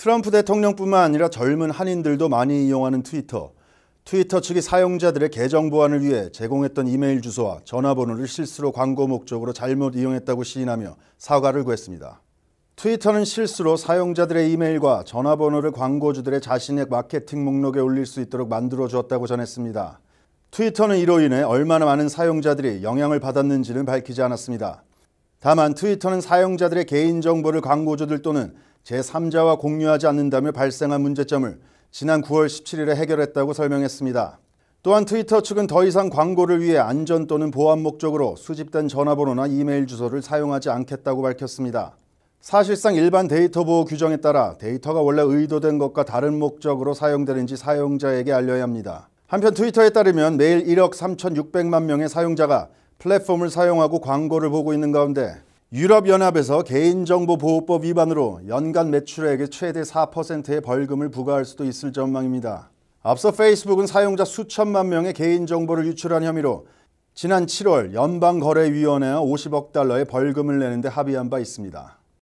트럼프 대통령뿐만 아니라 젊은 한인들도 많이 이용하는 트위터. 트위터 측이 사용자들의 계정 보안을 위해 제공했던 이메일 주소와 전화번호를 실수로 광고 목적으로 잘못 이용했다고 시인하며 사과를 구했습니다. 트위터는 실수로 사용자들의 이메일과 전화번호를 광고주들의 자신의 마케팅 목록에 올릴 수 있도록 만들어 주었다고 전했습니다. 트위터는 이로 인해 얼마나 많은 사용자들이 영향을 받았는지는 밝히지 않았습니다. 다만 트위터는 사용자들의 개인정보를 광고주들 또는 제3자와 공유하지 않는다며 발생한 문제점을 지난 9월 17일에 해결했다고 설명했습니다. 또한 트위터 측은 더 이상 광고를 위해 안전 또는 보안 목적으로 수집된 전화번호나 이메일 주소를 사용하지 않겠다고 밝혔습니다. 사실상 일반 데이터 보호 규정에 따라 데이터가 원래 의도된 것과 다른 목적으로 사용되는지 사용자에게 알려야 합니다. 한편 트위터에 따르면 매일 1억 3,600만 명의 사용자가 플랫폼을 사용하고 광고를 보고 있는 가운데 유럽연합에서 개인정보보호법 위반으로 연간 매출액의 최대 4%의 벌금을 부과할 수도 있을 전망입니다. 앞서 페이스북은 사용자 수천만 명의 개인정보를 유출한 혐의로 지난 7월 연방거래위원회와 50억 달러의 벌금을 내는데 합의한 바 있습니다.